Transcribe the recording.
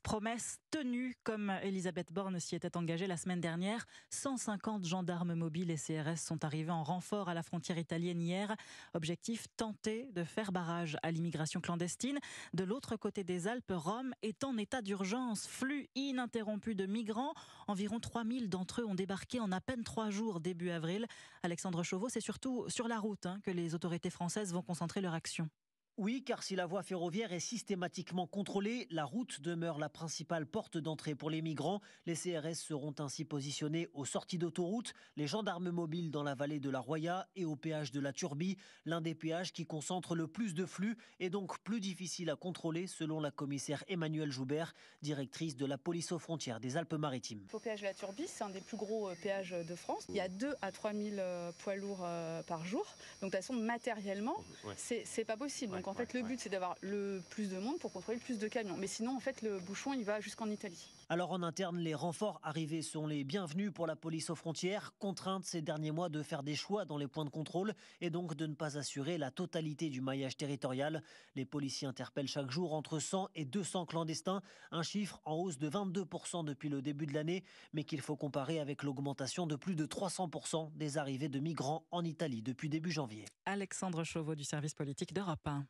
promesse tenue comme Elisabeth Borne s'y était engagée la semaine dernière. 150 gendarmes mobiles et CRS sont arrivés en renfort à la frontière italienne hier. Objectif tenter de faire barrage à l'immigration clandestine. De l'autre côté des Alpes, Rome est en état d'urgence. Flux ininterrompu de migrants. Environ 3000 d'entre eux ont débarqué en à peine trois jours début avril. Alexandre Chauveau, c'est surtout sur la route hein, que les autorités françaises vont concentrer leur action. Oui, car si la voie ferroviaire est systématiquement contrôlée, la route demeure la principale porte d'entrée pour les migrants. Les CRS seront ainsi positionnés aux sorties d'autoroutes, les gendarmes mobiles dans la vallée de la Roya et au péage de la Turbie, l'un des péages qui concentre le plus de flux et donc plus difficile à contrôler, selon la commissaire Emmanuelle Joubert, directrice de la police aux frontières des Alpes-Maritimes. Au péage de la Turbie, c'est un des plus gros euh, péages euh, de France. Il y a 2 à 3 000 euh, poids lourds par jour. Donc de toute façon, matériellement, c'est pas possible en fait, le but, c'est d'avoir le plus de monde pour contrôler le plus de camions. Mais sinon, en fait, le bouchon, il va jusqu'en Italie. Alors en interne, les renforts arrivés sont les bienvenus pour la police aux frontières, contrainte ces derniers mois de faire des choix dans les points de contrôle et donc de ne pas assurer la totalité du maillage territorial. Les policiers interpellent chaque jour entre 100 et 200 clandestins, un chiffre en hausse de 22% depuis le début de l'année, mais qu'il faut comparer avec l'augmentation de plus de 300% des arrivées de migrants en Italie depuis début janvier. Alexandre Chauveau du service politique d'Europe 1.